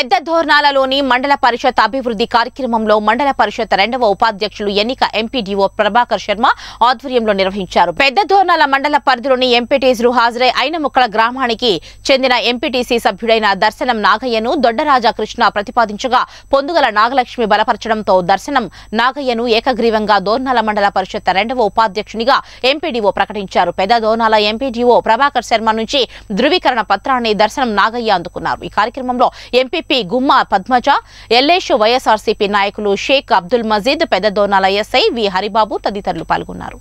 పెద్ద ధోరణాలలోని మండల పరిషత్ అభివృద్ధి కార్యక్రమంలో మండల పరిషత్ రెండవ ఉపాధ్యక్షులు ఎన్నిక ఎంపీడీఓ ప్రభాకర్ శర్మ ఆధ్వర్యంలో నిర్వహించారు పెద్ద ధోరణాల మండల పరిధిలోని ఎంపీటీసీలు హాజరై అయిన ముక్కల గ్రామానికి చెందిన ఎంపీటీసీ సభ్యుడైన దర్శనం నాగయ్యను దొడ్డరాజా కృష్ణ ప్రతిపాదించగా పొందుగల నాగలక్ష్మి బలపరచడంతో దర్శనం నాగయ్యను ఏకగ్రీవంగా ధోరణాల మండల పరిషత్ రెండవ ఉపాధ్యక్షునిగా ఎంపీడీఓ ప్రకటించారు పెద్ద ధోరణాల ఎంపీడీఓ ప్రభాకర్ శర్మ నుంచి ధృవీకరణ పత్రాన్ని దర్శనం నాగయ్య అందుకున్నారు ఈ కార్యక్రమంలో ఎంపీ ఎంపీ గుమ్మా పద్మజ ఎల్లేషు వైఎస్ఆర్సీపీ నాయకులు షేక్ అబ్దుల్ మజీద్ పెద్దదోనాల ఎస్ఐ వి హరిబాబు తదితరులు పాల్గొన్నారు